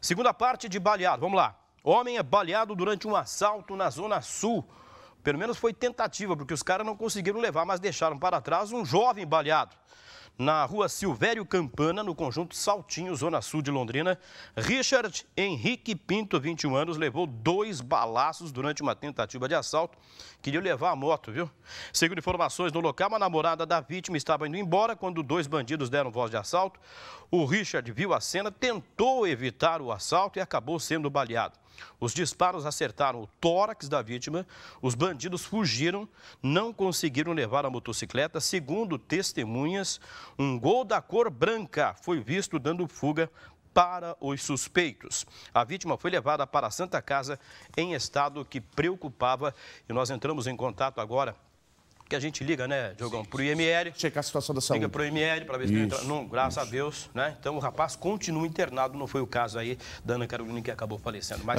Segunda parte de baleado, vamos lá. Homem é baleado durante um assalto na Zona Sul. Pelo menos foi tentativa, porque os caras não conseguiram levar, mas deixaram para trás um jovem baleado na rua Silvério Campana, no conjunto Saltinho, Zona Sul de Londrina, Richard Henrique Pinto, 21 anos, levou dois balaços durante uma tentativa de assalto. Queria levar a moto, viu? Segundo informações no local, uma namorada da vítima estava indo embora quando dois bandidos deram voz de assalto. O Richard viu a cena, tentou evitar o assalto e acabou sendo baleado. Os disparos acertaram o tórax da vítima, os bandidos fugiram, não conseguiram levar a motocicleta. Segundo testemunhas, um gol da cor branca foi visto dando fuga para os suspeitos. A vítima foi levada para a Santa Casa em estado que preocupava e nós entramos em contato agora que a gente liga, né, Diogão, para o IML. Checar a situação da saúde. Liga para o IML para ver se isso, não, graças isso. a Deus, né? Então o rapaz continua internado, não foi o caso aí da Ana Carolina que acabou falecendo. Mas...